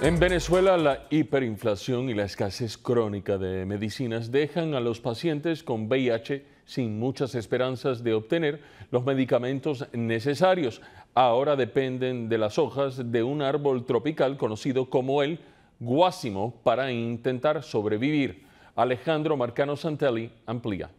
En Venezuela, la hiperinflación y la escasez crónica de medicinas dejan a los pacientes con VIH sin muchas esperanzas de obtener los medicamentos necesarios. Ahora dependen de las hojas de un árbol tropical conocido como el guásimo para intentar sobrevivir. Alejandro Marcano Santelli amplía.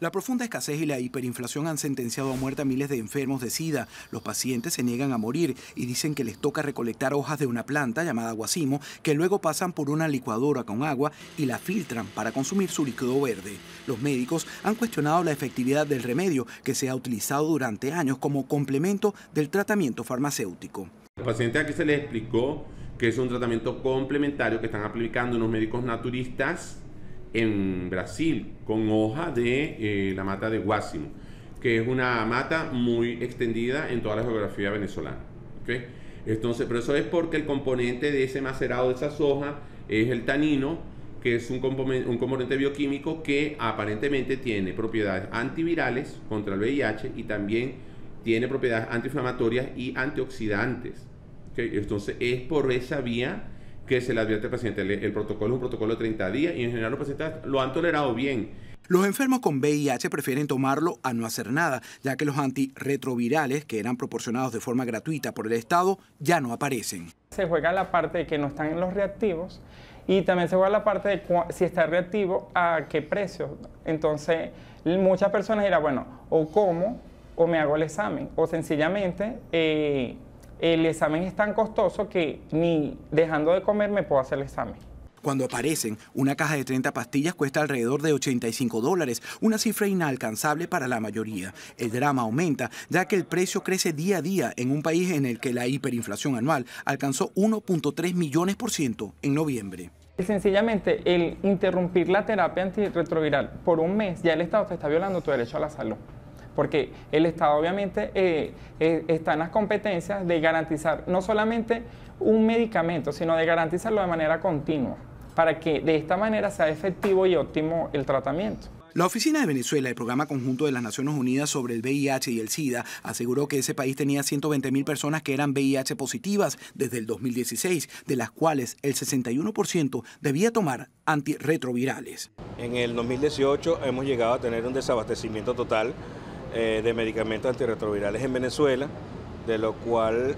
La profunda escasez y la hiperinflación han sentenciado a muerte a miles de enfermos de SIDA. Los pacientes se niegan a morir y dicen que les toca recolectar hojas de una planta llamada guacimo que luego pasan por una licuadora con agua y la filtran para consumir su líquido verde. Los médicos han cuestionado la efectividad del remedio que se ha utilizado durante años como complemento del tratamiento farmacéutico. Los pacientes aquí se les explicó que es un tratamiento complementario que están aplicando unos médicos naturistas en Brasil con hoja de eh, la mata de Guásimo, que es una mata muy extendida en toda la geografía venezolana. ¿okay? Entonces, pero eso es porque el componente de ese macerado de esa soja es el tanino, que es un componente, un componente bioquímico que aparentemente tiene propiedades antivirales contra el VIH y también tiene propiedades antiinflamatorias y antioxidantes. ¿okay? Entonces, es por esa vía que se le advierte al paciente. El, protocolo es un protocolo de 30 días y en general los pacientes lo han tolerado bien. Los enfermos con VIH prefieren tomarlo a no hacer nada, ya que los antirretrovirales que eran proporcionados de forma gratuita por el Estado ya no aparecen. Se juega la parte de que no están en los reactivos y también se juega la parte de si está reactivo, a qué precio. Entonces, muchas personas dirán, bueno, o como o me hago el examen, o sencillamente... Eh, el examen es tan costoso que ni dejando de comer me puedo hacer el examen. Cuando aparecen, una caja de 30 pastillas cuesta alrededor de 85 dólares, una cifra inalcanzable para la mayoría. El drama aumenta, ya que el precio crece día a día en un país en el que la hiperinflación anual alcanzó 1.3 millones por ciento en noviembre. Sencillamente, el interrumpir la terapia antirretroviral por un mes, ya el Estado te está violando tu derecho a la salud porque el Estado obviamente eh, eh, está en las competencias de garantizar no solamente un medicamento, sino de garantizarlo de manera continua, para que de esta manera sea efectivo y óptimo el tratamiento. La Oficina de Venezuela, el Programa Conjunto de las Naciones Unidas sobre el VIH y el SIDA, aseguró que ese país tenía 120.000 personas que eran VIH positivas desde el 2016, de las cuales el 61% debía tomar antirretrovirales. En el 2018 hemos llegado a tener un desabastecimiento total eh, de medicamentos antirretrovirales en Venezuela, de lo cual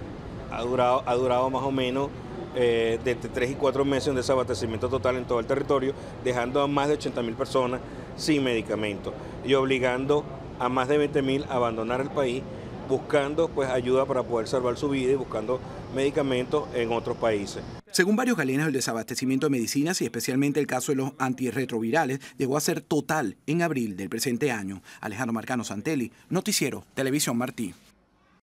ha durado, ha durado más o menos desde eh, de 3 y 4 meses un desabastecimiento total en todo el territorio, dejando a más de 80.000 personas sin medicamentos y obligando a más de 20.000 a abandonar el país buscando pues ayuda para poder salvar su vida y buscando medicamentos en otros países. Según varios galenos, el desabastecimiento de medicinas y especialmente el caso de los antirretrovirales llegó a ser total en abril del presente año. Alejandro Marcano Santelli, Noticiero, Televisión Martí.